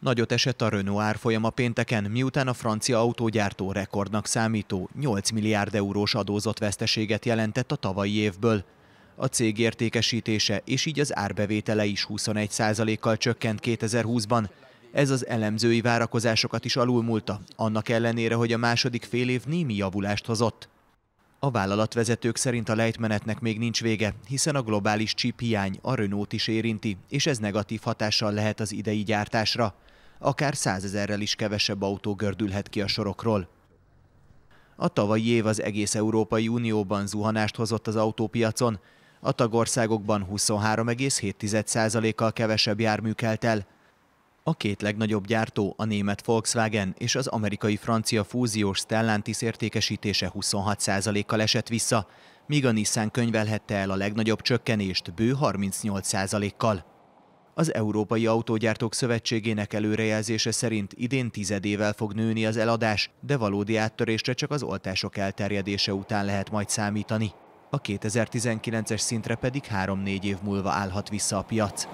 Nagyot esett a Renault árfolyama pénteken, miután a francia autógyártó rekordnak számító 8 milliárd eurós veszteséget jelentett a tavalyi évből. A cég értékesítése és így az árbevétele is 21%-kal csökkent 2020-ban. Ez az elemzői várakozásokat is alulmúlta, annak ellenére, hogy a második fél év némi javulást hozott. A vállalatvezetők szerint a lejtmenetnek még nincs vége, hiszen a globális chip hiány a Renault is érinti, és ez negatív hatással lehet az idei gyártásra. Akár százezerrel is kevesebb autó gördülhet ki a sorokról. A tavalyi év az egész Európai Unióban zuhanást hozott az autópiacon. A tagországokban 23,7%-kal kevesebb jármű kelt el, a két legnagyobb gyártó, a német Volkswagen és az amerikai-francia fúziós Stellantis értékesítése 26%-kal esett vissza, míg a Nissan könyvelhette el a legnagyobb csökkenést bő 38%-kal. Az Európai Autógyártók Szövetségének előrejelzése szerint idén tizedével fog nőni az eladás, de valódi áttörésre csak az oltások elterjedése után lehet majd számítani. A 2019-es szintre pedig 3-4 év múlva állhat vissza a piac.